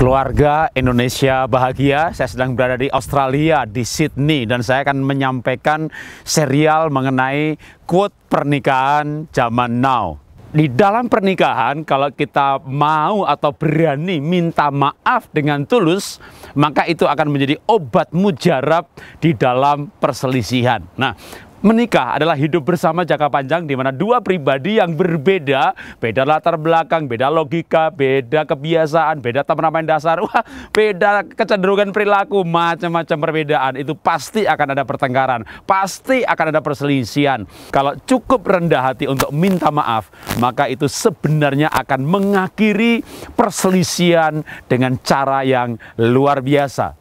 Keluarga Indonesia Bahagia, saya sedang berada di Australia, di Sydney, dan saya akan menyampaikan serial mengenai quote pernikahan zaman now. Di dalam pernikahan, kalau kita mau atau berani minta maaf dengan tulus, maka itu akan menjadi obat mujarab di dalam perselisihan. Nah, Menikah adalah hidup bersama jangka panjang di mana dua pribadi yang berbeda, beda latar belakang, beda logika, beda kebiasaan, beda teman teman dasar, wah, beda kecenderungan perilaku, macam-macam perbedaan. Itu pasti akan ada pertengkaran, pasti akan ada perselisihan. Kalau cukup rendah hati untuk minta maaf, maka itu sebenarnya akan mengakhiri perselisihan dengan cara yang luar biasa.